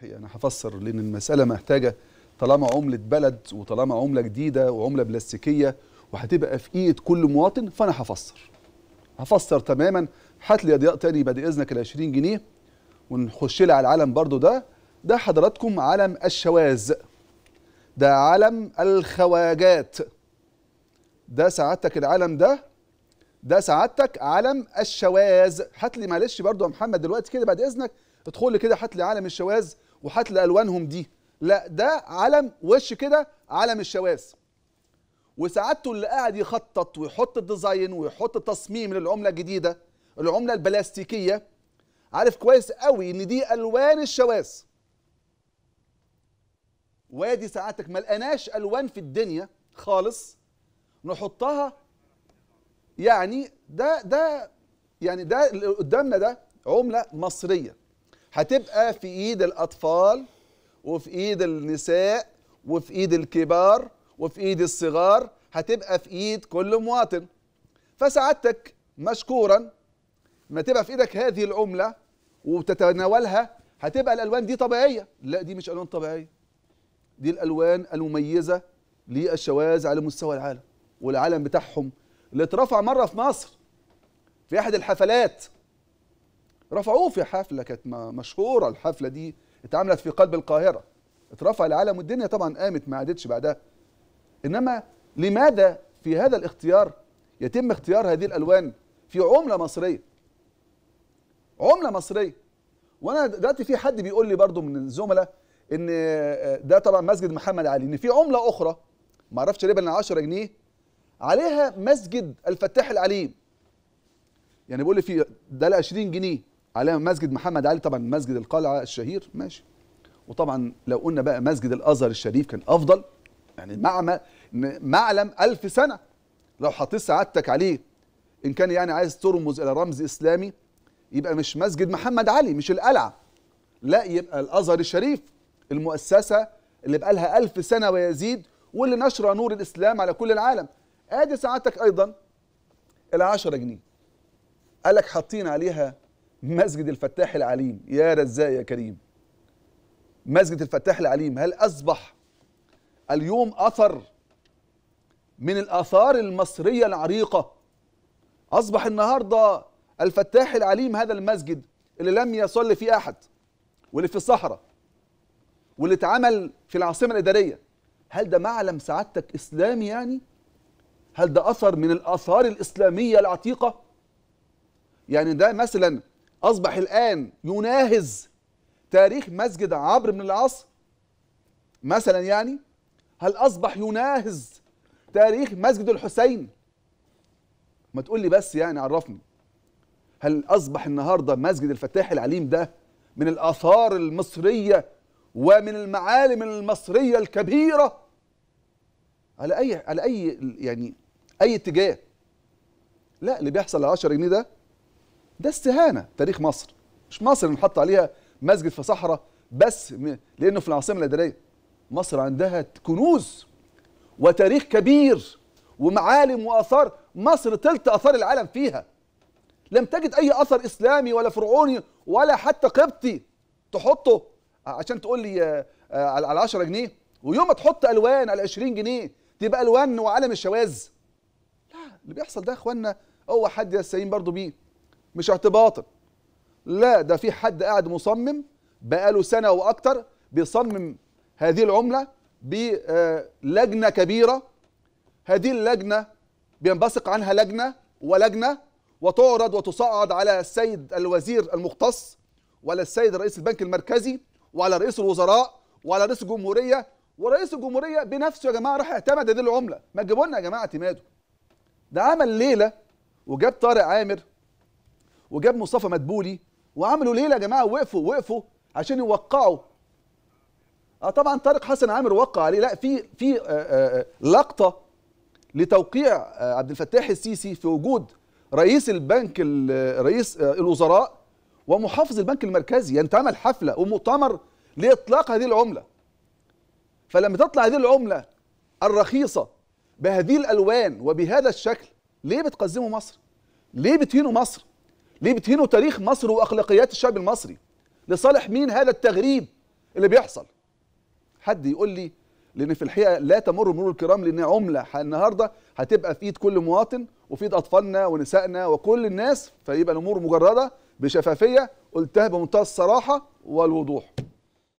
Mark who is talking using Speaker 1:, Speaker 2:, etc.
Speaker 1: هي أنا هفسر لأن المسألة محتاجة طالما عملة بلد وطالما عملة جديدة وعملة بلاستيكية وهتبقى في إيد كل مواطن فأنا هفسر هفسر تماما هات لي ضياء تاني بعد إذنك ال 20 جنيه ونخش لي على العلم برضو ده ده حضراتكم علم الشواذ ده علم الخواجات ده سعادتك العلم ده ده سعادتك علم الشواذ هات لي معلش برضو يا محمد دلوقتي كده بعد اذنك ادخل لي كده هات لي علم الشواذ وحتل الوانهم دي لا ده علم وش كده علم الشواذ وسعادته اللي قاعد يخطط ويحط الديزاين ويحط التصميم للعمله الجديده العمله البلاستيكيه عارف كويس قوي ان دي الوان الشواذ وادي سعادتك ما لقناش الوان في الدنيا خالص نحطها يعني ده ده يعني ده اللي قدامنا ده عمله مصريه هتبقى في ايد الاطفال وفي ايد النساء وفي ايد الكبار وفي ايد الصغار هتبقى في ايد كل مواطن فسعادتك مشكورا ما تبقى في ايدك هذه العمله وتتناولها هتبقى الالوان دي طبيعيه لا دي مش الوان طبيعيه دي الالوان المميزه للشواذ على مستوى العالم والعالم بتاعهم اللي اترفع مره في مصر في احد الحفلات رفعوه في حفله كانت مشهوره الحفله دي اتعملت في قلب القاهره اترفع العالم والدنيا طبعا قامت ما عادتش بعدها انما لماذا في هذا الاختيار يتم اختيار هذه الالوان في عمله مصريه عمله مصريه وانا دلوقتي في حد بيقول لي برضو من الزملاء ان آه، ده طبعا مسجد محمد علي ان في عمله اخرى ما اعرفش تقريبا 10 جنيه عليها مسجد الفتاح العليم يعني بيقول لي في ده 20 جنيه على مسجد محمد علي طبعا مسجد القلعه الشهير ماشي وطبعا لو قلنا بقى مسجد الازهر الشريف كان افضل يعني معمى معلم ألف سنه لو حطيت سعادتك عليه ان كان يعني عايز ترمز الى رمز اسلامي يبقى مش مسجد محمد علي مش القلعه لا يبقى الازهر الشريف المؤسسه اللي بقى لها ألف سنه ويزيد واللي نشر نور الاسلام على كل العالم ادي سعادتك ايضا ال 10 جنيه قال لك حاطين عليها مسجد الفتاح العليم يا رزاق يا كريم مسجد الفتاح العليم هل أصبح اليوم أثر من الآثار المصرية العريقة أصبح النهاردة الفتاح العليم هذا المسجد اللي لم يصلي فيه أحد واللي في الصحراء واللي اتعمل في العاصمة الإدارية هل ده معلم سعادتك إسلامي يعني؟ هل ده أثر من الآثار الإسلامية العتيقة؟ يعني ده مثلا أصبح الآن يناهز تاريخ مسجد عبر بن العاص مثلا يعني هل أصبح يناهز تاريخ مسجد الحسين ما تقول لي بس يعني عرفني هل أصبح النهاردة مسجد الفتاح العليم ده من الآثار المصرية ومن المعالم المصرية الكبيرة على أي على أي يعني أي اتجاه لا اللي بيحصل على 10 جنيه ده ده استهانه تاريخ مصر مش مصر نحط عليها مسجد في صحراء بس لانه في العاصمه الاداريه مصر عندها كنوز وتاريخ كبير ومعالم واثار مصر تلت اثار العالم فيها لم تجد اي اثر اسلامي ولا فرعوني ولا حتى قبطي تحطه عشان تقول لي آه، آه، على 10 جنيه ويوم ما تحط الوان على 20 جنيه تبقى الوان وعلم الشواذ لا اللي بيحصل ده يا اخوانا هو حد يستعين برضه بيه مش اعتباطا لا ده في حد قاعد مصمم بقاله سنه واكتر بيصمم هذه العمله بلجنه كبيره هذه اللجنه بينبثق عنها لجنه ولجنه وتعرض وتصعد على السيد الوزير المختص وعلى السيد رئيس البنك المركزي وعلى رئيس الوزراء وعلى رئيس الجمهوريه ورئيس الجمهوريه بنفسه يا جماعه راح اعتمد هذه العمله ما تجيبوا لنا يا جماعه اعتماده ده عمل ليله وجاب طارق عامر وجاب مصطفى مدبولي وعملوا ليله يا جماعه وقفوا وقفوا عشان يوقعوا اه طبعا طارق حسن عامر وقع عليه لا في في آه، آه، آه، لقطه لتوقيع عبد الفتاح السيسي في وجود رئيس البنك رئيس الوزراء ومحافظ البنك المركزي يعني اتعمل حفله ومؤتمر لاطلاق هذه العمله فلما تطلع هذه العمله الرخيصه بهذه الالوان وبهذا الشكل ليه بتقزموا مصر ليه بتهينوا مصر ليه بتهينوا تاريخ مصر واخلاقيات الشعب المصري لصالح مين هذا التغريب اللي بيحصل حد يقول لي لان في الحقيقه لا تمر مرور الكرام لان عمله النهارده هتبقى في ايد كل مواطن وفي ايد اطفالنا ونسائنا وكل الناس فيبقى الامور مجرده بشفافيه قلتها بمنتهى الصراحه والوضوح